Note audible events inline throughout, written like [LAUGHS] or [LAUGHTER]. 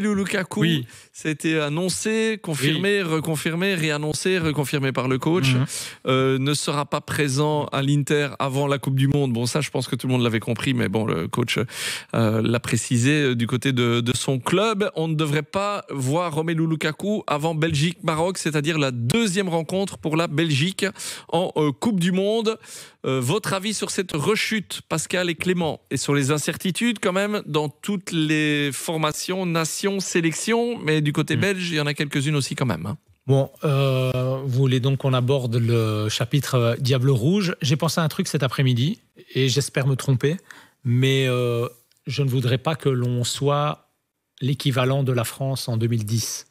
Lukaku, oui. c'était annoncé, confirmé, reconfirmé, réannoncé, reconfirmé par le coach, mhm. euh, ne sera pas présent à l'Inter avant la Coupe du Monde. Bon, ça, je pense que tout le monde l'avait compris, mais bon, le coach euh, l'a précisé euh, du côté de, son club. On ne devrait pas voir Romelu Lukaku avant Belgique-Maroc, c'est-à-dire la deuxième rencontre pour la Belgique en Coupe du Monde. votre avis sur cette rechute, Pascal et Clément, et sur les incertitudes quand même dans toutes les formations nationales sélection, mais du côté mm. belge, il y en a quelques-unes aussi quand même. Hein. Bon, euh, vous voulez donc qu'on aborde le chapitre euh, Diable Rouge. J'ai pensé à un truc cet après-midi, et j'espère me tromper, mais euh, je ne voudrais pas que l'on soit l'équivalent de la France en 2010.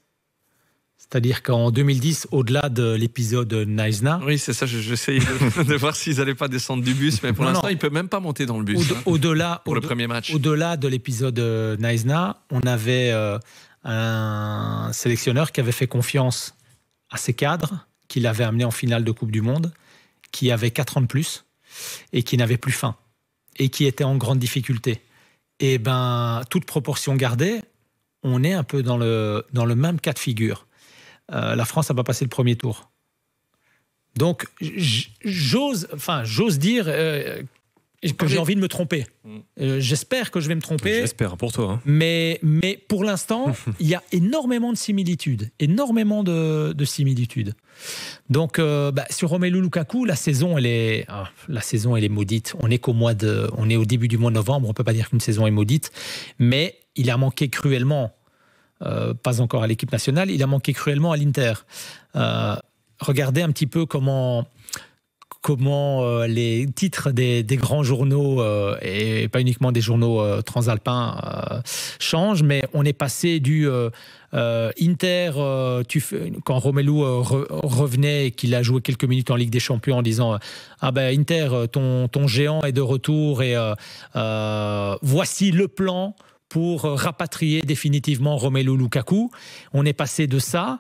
C'est-à-dire qu'en 2010, au-delà de l'épisode Naizna. Oui, c'est ça, j'essayais [LAUGHS] de, voir s'ils n'allaient pas descendre du bus, mais pour l'instant, il ne peut même pas monter dans le bus. Hein, au-delà. pour le premier match. Au-delà de l'épisode euh, Naizna, on avait euh, un sélectionneur qui avait fait confiance à ses cadres, qui l'avait amené en finale de Coupe du Monde, qui avait 4 ans de plus et qui n'avait plus faim et qui était en grande difficulté. Et eh ben, toute proportion gardée, on est un peu dans le, dans le même cas de figure. Euh, la France n'a pas passé le premier tour. Donc, j'ose, enfin, j'ose dire euh, que j'ai envie de me tromper. Mm. Euh, j'espère que je vais me tromper. J'espère pour toi. Hein. Mais, mais pour l'instant, [LAUGHS] il y a énormément de similitudes, énormément de, de similitudes. Donc, bah, sur Romelu Lukaku, la saison, elle est, ah, la saison, elle est maudite. On est qu'au mois de, on est au début du mois de novembre. On peut pas dire qu'une saison est maudite, mais il a manqué cruellement euh, pas encore à l'équipe nationale, il a manqué cruellement à l'Inter. Euh, regardez un petit peu comment comment euh, les titres des, grands journaux, et pas uniquement des journaux transalpins, changent, mais on est passé du Inter, quand Romelu revenait et qu'il a joué quelques minutes en Ligue des Champions en disant Ah ben Inter, ton, ton géant est de retour et voici le plan pour rapatrier définitivement Romelu Lukaku. On est passé de ça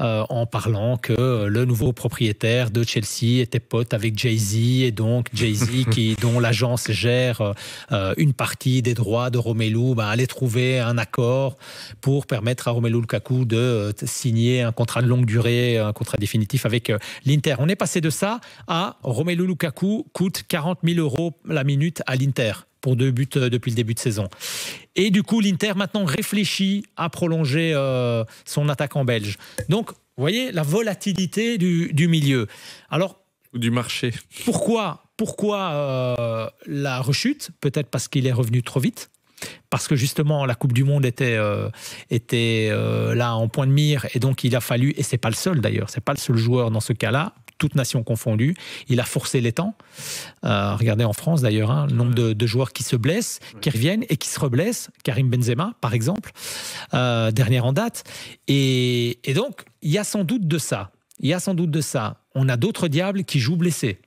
euh, en parlant que le nouveau propriétaire de Chelsea était pote avec Jay-Z et donc Jay-Z [LAUGHS] qui dont l'agence gère euh, une partie des droits de Romelu bah, allait trouver un accord pour permettre à Romelu Lukaku de euh, signer un contrat de longue durée un contrat définitif avec l'Inter on est passé de ça à Romelu Lukaku coûte 40 000 euros la minute à l'Inter deux buts euh, depuis le début de saison. Et du coup, l'Inter maintenant réfléchit à prolonger euh, son attaque en belge. Donc, vous voyez la volatilité du, milieu. Alors, du marché. Pourquoi, pourquoi euh, la rechute Peut-être parce qu'il est revenu trop vite. Parce que justement, la Coupe du Monde était, était là en point de mire, et donc il a fallu, et c'est pas le seul d'ailleurs, c'est pas le seul joueur dans ce cas-là, toutes nations confondues. Il a forcé les temps. Euh, regardez en France d'ailleurs, hein, le nombre de, joueurs qui se blessent, qui reviennent et qui se reblessent. Karim Benzema, par exemple, euh, dernière en date. Et, donc, il y a sans doute de ça. Il y a sans doute de ça. On a d'autres diables qui jouent blessés.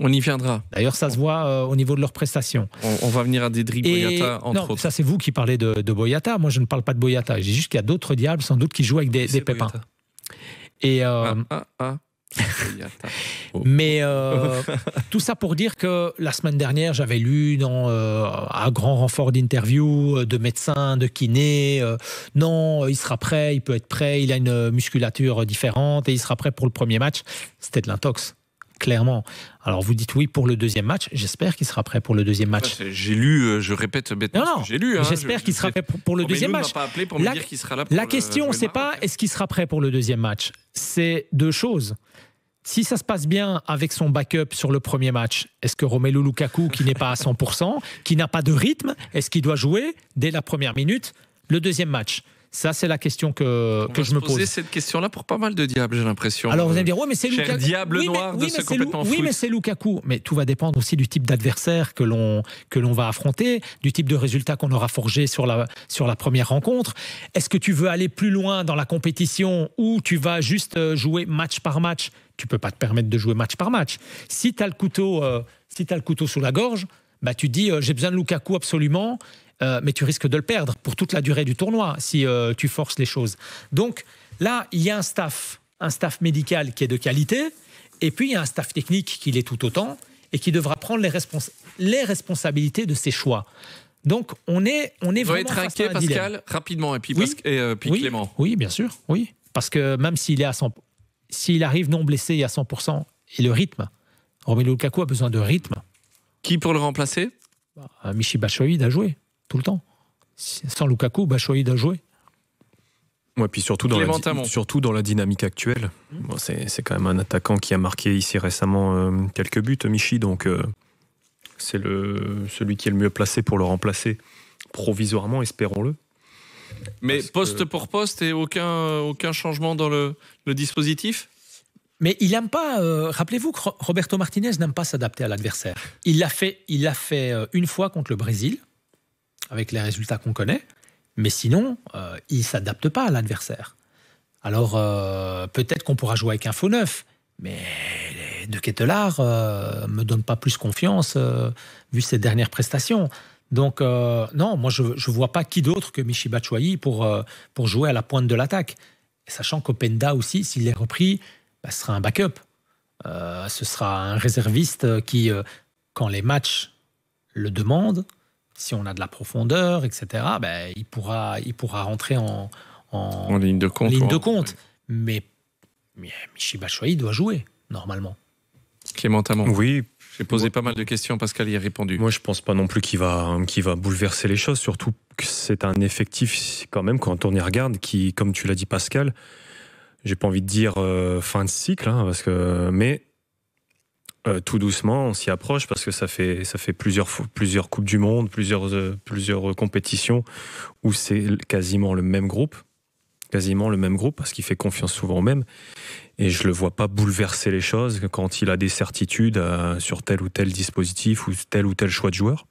On y viendra. D'ailleurs, ça se voit euh, au niveau de leurs prestations. On, va venir à des Boyata, entre autres. Ça, c'est vous qui parlez de, Boyata. Moi, je ne parle pas de Boyata. J'ai juste qu'il y a d'autres diables, sans doute, qui jouent avec des, pépins. Et, euh, ah, ah, ah. Oh, oh. Mais euh, tout ça pour dire que la semaine dernière, j'avais lu dans un euh, grand renfort d'interviews de médecins, de kinés, non, il sera prêt, il peut être prêt, il a une musculature différente et il sera prêt pour le premier match. C'était de l'intox clairement. Alors vous dites oui pour le deuxième match. J'espère qu'il sera prêt pour le deuxième match. J'ai lu, euh, je répète bêtement. j'ai lu. Hein. J'espère qu'il sera prêt pour, le deuxième match. appelé pour la, me dire qu'il sera là. la euh, question, c'est pas est-ce qu'il sera prêt pour le deuxième match. C'est deux choses. Si ça se passe bien avec son backup sur le premier match, est-ce que Romelu Lukaku, qui n'est pas à 100%, qui n'a pas de rythme, est-ce qu'il doit jouer dès la première minute le deuxième match ça, c'est la question que, je me pose. cette question-là pour pas mal de diables, j'ai l'impression. Alors, vous allez dire, euh, oui mais c'est Lukaku. diable oui, noir mais, de oui, mais mais c'est Lukaku. Mais tout va dépendre aussi du type d'adversaire que l'on va affronter, du type de résultat qu'on aura forgé sur la, sur la première rencontre. Est-ce que tu veux aller plus loin dans la compétition ou tu vas juste euh, jouer match par match Tu peux pas te permettre de jouer match par match. Si tu as, le couteau, euh, le couteau sous la gorge, bah, tu dis, j'ai besoin de Lukaku absolument euh, mais tu risques de le perdre pour toute la durée du tournoi si euh, tu forces les choses. Donc là, il y a un staff, un staff médical qui est de qualité, et puis il y a un staff technique qui l'est tout autant et qui devra prendre les, responsabilités de ses choix. Donc on est, on est vraiment. être inquiet, Pascal, rapidement, et puis, oui, et, euh, puis oui, Clément. Oui, bien sûr, oui. Parce que même s'il est à 100, s'il arrive non blessé à 100%, et le rythme, Romelu Lukaku a besoin de rythme. Qui pour le remplacer bah, Michi a joué tout le temps. Sans Lukaku, Bachoïd a joué. puis surtout dans, la, dynamique actuelle. Mmh. c'est quand même un attaquant qui a marqué ici récemment euh, quelques buts, Michi, donc euh, c'est celui qui est le mieux placé pour le remplacer provisoirement, espérons-le. Mais poste pour poste et aucun, aucun changement dans le, dispositif mais il n'aime pas. Euh, rappelez-vous que Roberto Martinez n'aime pas s'adapter à l'adversaire. Il l'a fait, il l'a fait une fois contre le Brésil avec les résultats qu'on connaît, mais sinon, euh, il ne s'adapte pas à l'adversaire. Alors, euh, peut-être qu'on pourra jouer avec un faux neuf, mais De Kettelard ne euh, me donne pas plus confiance vu ses dernières prestations. Donc, non, moi, je ne vois pas qui d'autre que Michi Batshuayi pour, pour jouer à la pointe de l'attaque. Sachant qu'Openda aussi, s'il est repris, bah, ce sera un backup. ce sera un réserviste qui, quand les matchs le demandent, si on a de la profondeur, etc., ben, il, pourra, il pourra rentrer en, en, ligne de compte. ligne de compte. Mais, mais doit jouer, normalement. Clémentamment. Oui. J'ai posé pas mal de questions, Pascal y a répondu. Moi, je pense pas non plus qu'il va, qu'il va bouleverser les choses, surtout que c'est un effectif, quand même, quand on y regarde, qui, comme tu l'as dit, Pascal, j'ai pas envie de dire euh, fin de cycle, hein, parce que, mais euh, tout doucement, on s'y approche parce que ça fait, ça fait plusieurs, plusieurs Coupes du Monde, plusieurs, euh, plusieurs euh, compétitions où c'est quasiment le même groupe, quasiment le même groupe parce qu'il fait confiance souvent au même. Et je le vois pas bouleverser les choses quand il a des certitudes sur tel ou tel dispositif ou tel ou tel choix de joueur.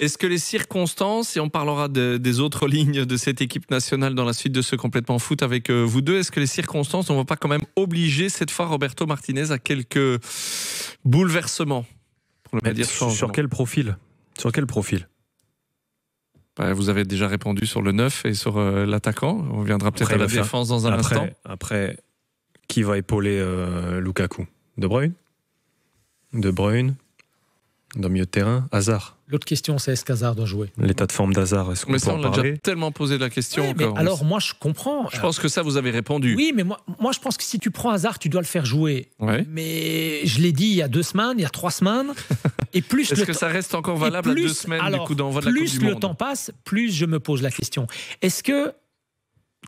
Est-ce que les circonstances, et on parlera des autres [LAUGHS] lignes de cette équipe nationale dans la suite de ce complètement foot avec euh, vous deux, est-ce que les circonstances, on ne va pas quand même obliger cette fois Roberto Martinez à quelques bouleversements pour dire sur, quel profil Sur quel profil bah, vous avez déjà répondu sur le 9 et sur euh, l'attaquant. On viendra peut-être à la défense dans un instant. Après, qui va épauler euh, Lukaku De Bruyne De Bruyne dans le milieu de terrain, hasard. L'autre question, c'est est-ce qu'Hazard doit jouer L'état de forme d'Hazard, est-ce qu'on peut ça, en on parler déjà tellement posé la question. mais alors, moi, je comprends. Je pense que ça, vous avez répondu. Oui, mais moi, moi, je pense que si tu prends Hasard, tu dois le faire jouer. Mais je l'ai dit il y a deux semaines, il y a trois semaines. [LAUGHS] Et plus est-ce que ça reste encore valable plus, à deux semaines alors, du d'envoi de la Coupe du Monde Plus le temps passe, plus je me pose la question. Est-ce que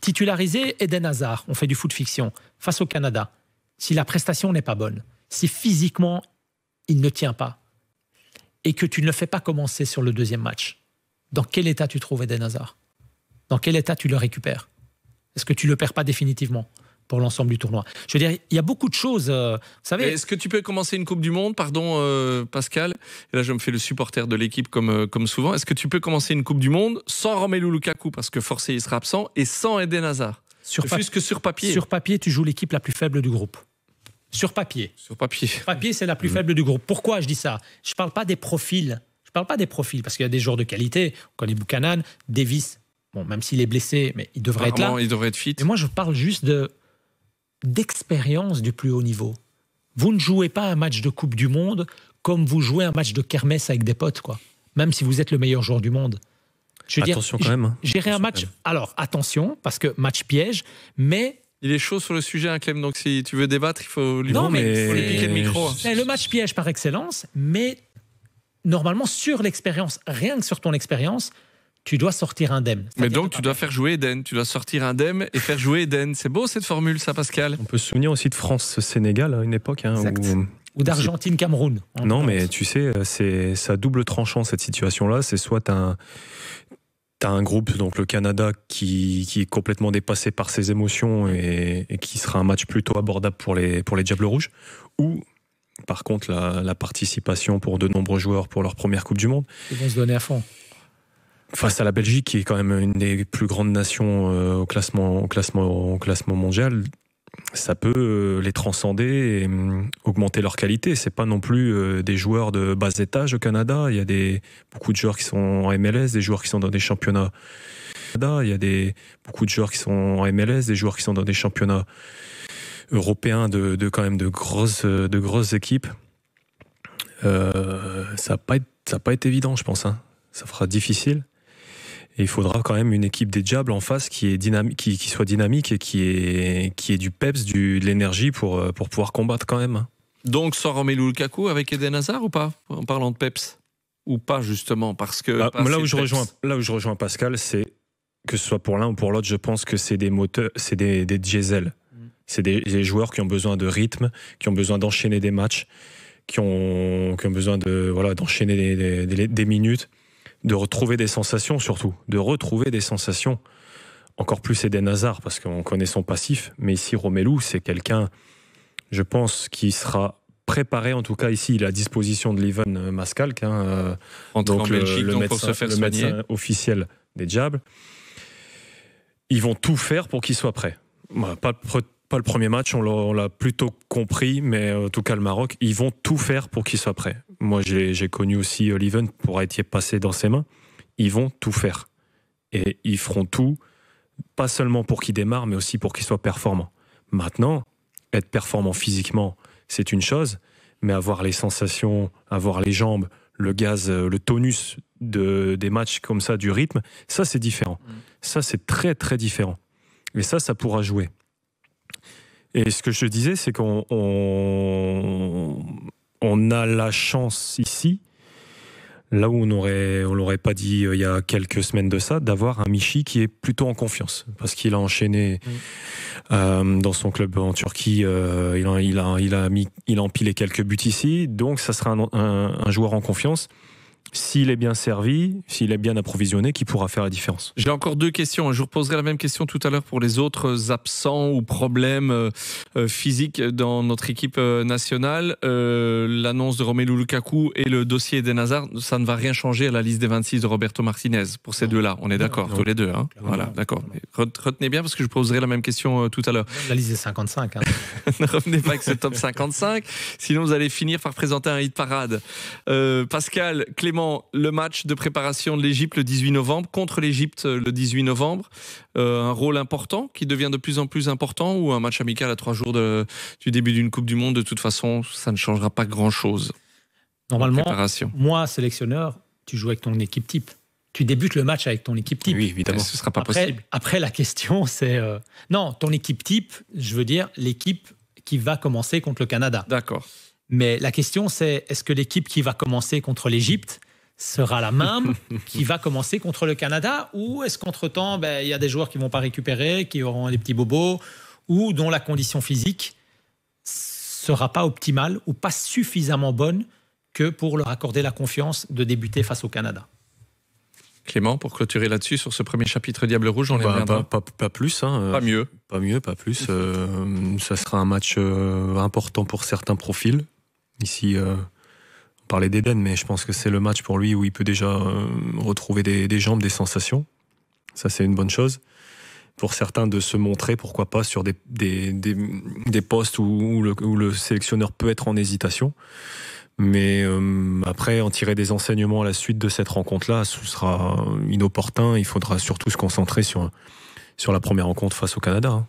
titulariser Eden Hazard, on fait du foot fiction, face au Canada, si la prestation n'est pas bonne, si physiquement il ne tient pas, et que tu ne le fais pas commencer sur le deuxième match, dans quel état tu trouves Eden Hazard Dans quel état tu le récupères Est-ce que tu le perds pas définitivement pour l'ensemble du tournoi. Je veux dire, il y a beaucoup de choses. Euh, savez. Est-ce que tu peux commencer une Coupe du Monde, pardon euh, Pascal Et là, je me fais le supporter de l'équipe comme, euh, comme souvent. Est-ce que tu peux commencer une Coupe du Monde sans Romelu Lukaku parce que forcé il sera absent et sans Eden Hazard Sur, que sur papier. Sur papier, tu joues l'équipe la plus faible du groupe. Sur papier. Sur papier. papier, c'est la plus mhm. faible du groupe. Pourquoi je dis ça Je ne parle pas des profils. Je ne parle pas des profils, parce qu'il y a des joueurs de qualité. On connaît Buchanan, Davis. Bon, même s'il est blessé, mais il devrait être là. Il devrait être fit. Mais moi, je parle juste de d'expérience du plus haut niveau. Vous ne jouez pas un match de Coupe du Monde comme vous jouez un match de kermesse avec des potes, quoi. Même si vous êtes le meilleur joueur du monde. attention quand même. Hein. Gérer un match. Alors, attention, parce que match piège, mais il est chaud sur le sujet, hein, Clem. Donc, si tu veux débattre, il faut lui, non, mais il faut lui piquer le micro. Hein. Eh, le match piège par excellence, mais normalement, sur l'expérience, rien que sur ton expérience, tu dois sortir indemne. mais donc, tu dois faire jouer Eden. Tu dois sortir indemne et faire jouer Eden. C'est beau cette formule, ça, Pascal. On peut se souvenir aussi de France-Sénégal à une époque. Hein, Ou d'Argentine-Cameroun. Non, mais tu sais, euh, c'est ça double tranchant cette situation-là. C'est soit un tu un groupe, donc le Canada, qui, qui, est complètement dépassé par ses émotions et, qui sera un match plutôt abordable pour les, pour les Diables Rouges, ou par contre la, la, participation pour de nombreux joueurs pour leur première Coupe du Monde. Ils vont se donner à fond. Face à la Belgique, qui est quand même une des plus grandes nations euh, au, classement, au, classement, au classement mondial, ça peut euh, les transcender et hum, augmenter leur qualité. C'est pas non plus euh, des joueurs de bas étage au Canada. Il y a des, beaucoup de joueurs qui sont en MLS, des joueurs qui sont dans des championnats. Il y a des, beaucoup de joueurs qui sont en MLS, des joueurs qui sont dans des championnats européens de, quand même de grosses, euh, de grosses équipes. ça va pas, pas, être évident, je pense. Hein. Ça fera difficile il faudra quand même une équipe des diables en face qui, est qui, soit dynamique et qui ait qui est du peps, du, de l'énergie pour, euh, pour pouvoir combattre quand même. Hein. Donc sans Romelu Lukaku avec Eden Hazard ou pas En parlant de peps ou pas justement parce que ah, là, où je rejoins, là où je rejoins Pascal, c'est que ce soit pour l'un ou pour l'autre, je pense que c'est des moteurs, c'est des, diesel. Mm. C'est des, joueurs qui ont besoin de rythme, qui ont besoin d'enchaîner des matchs, qui ont, besoin de voilà d'enchaîner des minutes de retrouver des sensations surtout, de retrouver des sensations. Encore plus des Hazard, parce qu'on connaît son passif, mais ici Romelu, c'est quelqu'un, je pense, qui sera préparé, en tout cas ici, il est disposition de Livan euh, Mascalc, hein, euh, donc en euh, le, médecin, se faire le officiel des Diables. Ils vont tout faire pour qu'il soit prêt. Bah, pas pas, le premier match, on l'a plutôt compris, mais en tout cas le Maroc, ils vont tout faire pour qu'il soit prêt Moi, j'ai connu aussi Oliven pour être passé dans ses mains. Ils vont tout faire. Et ils feront tout, pas seulement pour qu'il démarre mais aussi pour qu'il soit performant Maintenant, être performant physiquement, c'est une chose, mais avoir les sensations, avoir les jambes, le gaz, euh, le tonus des matchs comme ça, du rythme, ça c'est différent. Mm. Ça c'est très très différent. Et ça, ça pourra jouer. Et ce que je disais, c'est qu'on on, a la chance ici, là où on aurait, on l'aurait pas dit euh, il y a quelques semaines de ça, d'avoir un Michi qui est plutôt en confiance, parce qu'il a enchaîné mm. euh, dans son club en Turquie, euh, il, a, mis, il empilé quelques buts ici, donc ça sera un joueur en confiance s'il est bien servi, s'il est bien approvisionné, qui pourra faire la différence. J'ai encore deux questions. Je vous poserai la même question tout à l'heure pour les autres absents ou problèmes euh, euh, physiques dans notre équipe euh, nationale. L'annonce de Romelu Lukaku et le dossier des Nazars, ça ne va rien changer à la liste des 26 de Roberto Martinez pour ces deux-là. On est d'accord, tous les deux. Hein. voilà, d'accord. Retenez bien parce que je poserai la même question tout à l'heure. La liste des 55. Hein. [LAUGHS] ne revenez pas avec ce top 55, sinon vous allez finir par présenter un hit parade. Pascal, Clément, le match de préparation de l'Égypte le 18 novembre, contre l'Égypte le 18 novembre, euh, un rôle important qui devient de plus en plus important ou un match amical à trois jours du début d'une Coupe du Monde, de toute façon, ça ne changera pas grand-chose Normalement, moi, sélectionneur, tu joues avec ton équipe type. Tu débutes le match avec ton équipe type. Oui, évidemment, euh, ce ne sera pas possible. Après, la question, c'est... Euh, non, ton équipe type, je veux dire l'équipe qui va commencer contre le Canada. D'accord. Mais la question, c'est est-ce que l'équipe qui va commencer contre l'Égypte sera la même [LAUGHS] qui va commencer contre le Canada Ou est-ce qu'entre-temps, ben, il y a des joueurs qui vont pas récupérer, qui auront des petits bobos, ou dont la condition physique sera pas optimale ou pas suffisamment bonne que pour leur accorder la confiance de débuter face au Canada Clément, pour clôturer là-dessus, sur ce premier chapitre Diable Rouge, on bah, Pas, pas, plus. Hein, euh, pas mieux. Pas mieux, pas plus. Euh, ça sera un match euh, important pour certains profils. Ici, euh, on parlait d'Eden, mais je pense que c'est le match pour lui où il peut déjà euh, retrouver des, jambes, des sensations. Ça, c'est une bonne chose. Pour certains, de se montrer, pourquoi pas, sur des, des, postes où, le, sélectionneur peut être en hésitation. Mais euh, après, en tirer des enseignements à la suite de cette rencontre-là, ce sera inopportun. Il faudra surtout se concentrer sur, sur la première rencontre face au Canada. Hein.